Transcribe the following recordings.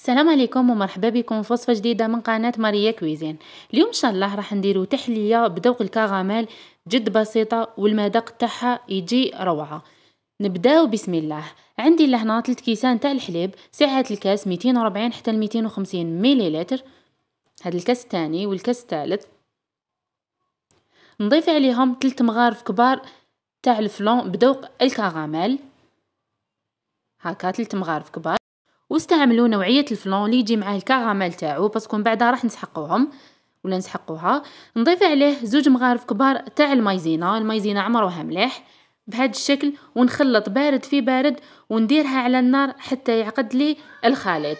السلام عليكم ومرحبا بكم في وصفه جديده من قناه ماريا كويزين اليوم ان شاء الله راح نديرو تحليه بذوق الكراميل جد بسيطه والمذاق تاعها يجي روعه نبداو بسم الله عندي لهنا 3 كيسان تاع الحليب سعه الكاس 240 حتى 250 مليلتر هذا الكاس الثاني والكاس الثالث نضيف عليهم 3 مغارف كبار تاع الفلون بذوق الكراميل هكا 3 مغارف كبار واستعملوا نوعيه الفلون اللي يجي معاه الكراميل تاعو باسكو من بعدها راح نسحقوهم ولا نسحقوها نضيف عليه زوج مغارف كبار تاع المايزينا المايزينا عمروها مليح بهذا الشكل ونخلط بارد في بارد ونديرها على النار حتى يعقد لي الخليط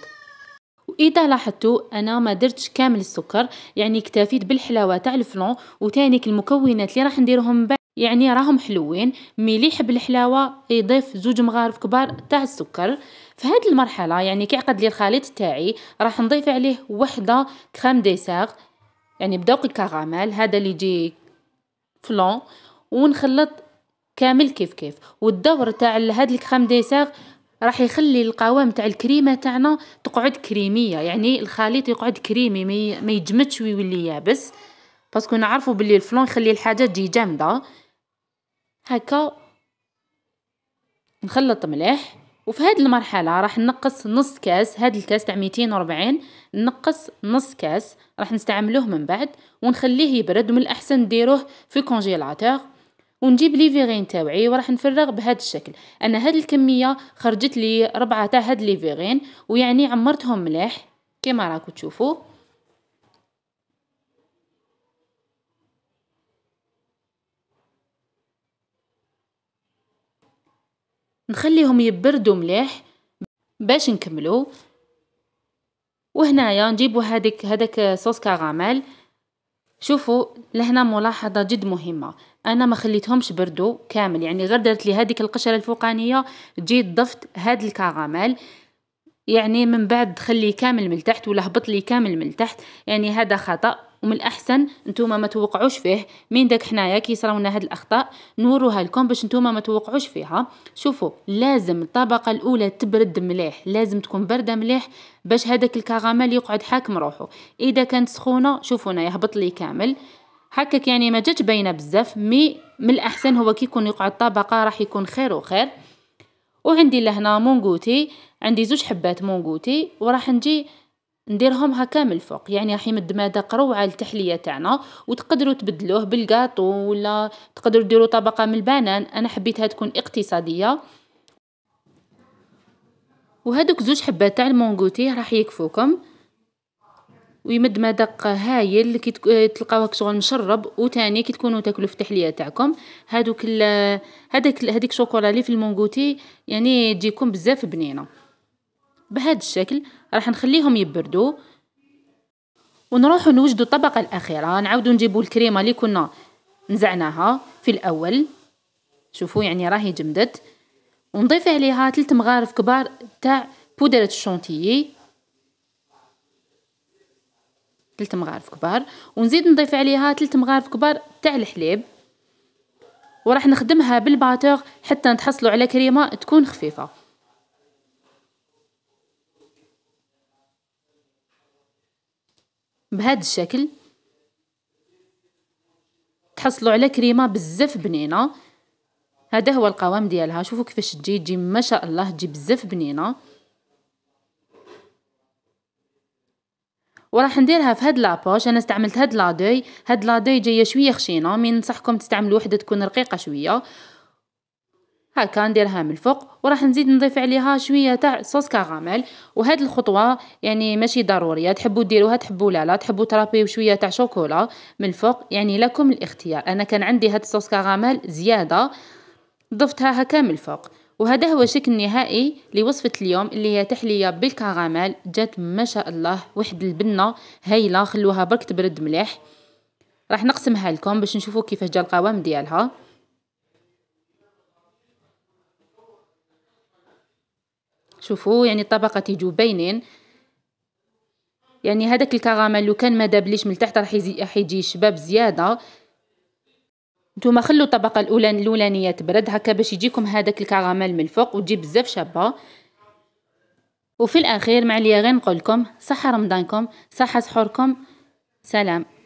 واذا لاحظتوا انا ما درتش كامل السكر يعني اكتفيت بالحلاوه تاع الفلون وتانيك المكونات اللي راح نديرهم يعني راهم حلوين مليح بالحلاوة يضيف زوج مغارف كبار تاع السكر في هاد المرحلة يعني كي عقد لي الخليط تاعي راح نضيف عليه وحدة كريم ديسير يعني بدوق الكراميل هذا اللي يجي فلون ونخلط كامل كيف كيف والدور تاع هاد الكريم ديسير راح يخلي القوام تاع الكريمه تاعنا تقعد كريميه يعني الخليط يقعد كريمي ما يجمدش ويولي يابس باسكو نعرفوا بلي الفلون يخلي الحاجه تجي جامده هكا نخلط مليح وفي هذه المرحله راح نقص نص كاس هذا الكاس تاع 240 نقص نص كاس راح نستعملوه من بعد ونخليه يبرد ومن الاحسن نديروه في كونجيلاتور ونجيب لي فيغين تاوعي وراح نفرغ بهذا الشكل انا هاد الكميه خرجت لي ربعه تاع هاد لي فيغين ويعني عمرتهم مليح كما راكم تشوفوا نخليهم يبردوا مليح باش نكملو وهنايا نجيبو هذيك هذاك صوص كراميل شوفوا لهنا ملاحظه جد مهمه انا ما خليتهمش بردوا كامل يعني غير درت لي هذيك القشره الفوقانيه جيت ضفت هاد الكراميل يعني من بعد خلي كامل من تحت ولا هبط لي كامل من تحت يعني هذا خطأ ومن الاحسن نتوما ما توقعوش فيه من داك حنايا كي صراونا هاد الاخطاء نوروها لكم باش نتوما ما توقعوش فيها شوفوا لازم الطبقه الاولى تبرد مليح لازم تكون بارده مليح باش هذاك الكراميل يقعد حاكم روحه اذا كانت سخونه شوفونا يهبط لي كامل هكاك يعني ما جاتش باينه بزاف مي من الاحسن هو كي يكون يقعد طبقه راح يكون خير وخير وعندي لهنا مونغوتي عندي زوج حبات مونغوتي وراح نجي نديرهم هكا من الفوق يعني راح يمد مذاق روعه للتحليه تاعنا وتقدروا تبدلوه بالكاطو ولا تقدروا ديروا طبقه من البنان انا حبيتها تكون اقتصاديه وهذوك زوج حبات تاع المونغوتي راح يكفوكم ويمد مذاق هايل كي تلقاوه شغل مشرب وثاني كي تكونوا تاكلوا في التحليه تاعكم هادوك هذاك هذيك الشوكولا اللي في المونغوتي يعني تجيكم بزاف بنينه بهذا الشكل راح نخليهم يبردوا ونروحوا نوجدوا الطبقه الاخيره نعاودوا نجيبوا الكريمه اللي كنا نزعناها في الاول شوفوا يعني راهي جمدت ونضيف عليها ثلاث مغارف كبار تاع بودرة الشونتيي ثلاث مغارف كبار ونزيد نضيف عليها ثلاث مغارف كبار تاع الحليب وراح نخدمها بالباتور حتى نتحصلوا على كريمه تكون خفيفه بهذا الشكل تحصلوا على كريمه بزاف بنينه هذا هو القوام ديالها شوفوا كيفاش تجي تجي ما شاء الله تجي بزاف بنينه وراح نديرها في هاد لابوش انا استعملت هاد لادي هاد لادي جايه شويه خشينه من ننصحكم تستعملوا وحده تكون رقيقه شويه هاكا نديرها من الفوق وراح نزيد نضيف عليها شويه تاع صوص كراميل وهاد الخطوه يعني ماشي ضروريه تحبوا ديروها تحبوا لا لا تحبوا ترابيو شويه تاع شوكولا من الفوق يعني لكم الاختيار انا كان عندي هاد الصوص كراميل زياده ضفتها هكا من الفوق وهذا هو الشكل النهائي لوصفة اليوم اللي هي تحلية بالكراميل جات ما شاء الله واحد البنة هايلة خلوها برك تبرد مليح راح نقسمها لكم باش نشوفوا كيفاش جا القوام ديالها شوفوا يعني الطبقة تيجو باينين يعني هذاك الكراميل لو كان ما دابليش من تحت راح يجي شباب زياده نتوما خلو الطبقه الاولى الاولانيه تبرد هكا باش يجيكم هذاك الكراميل من الفوق وتجي بزاف شابه وفي الاخير معليا غير نقول لكم صحه رمضانكم صحه سحوركم سلام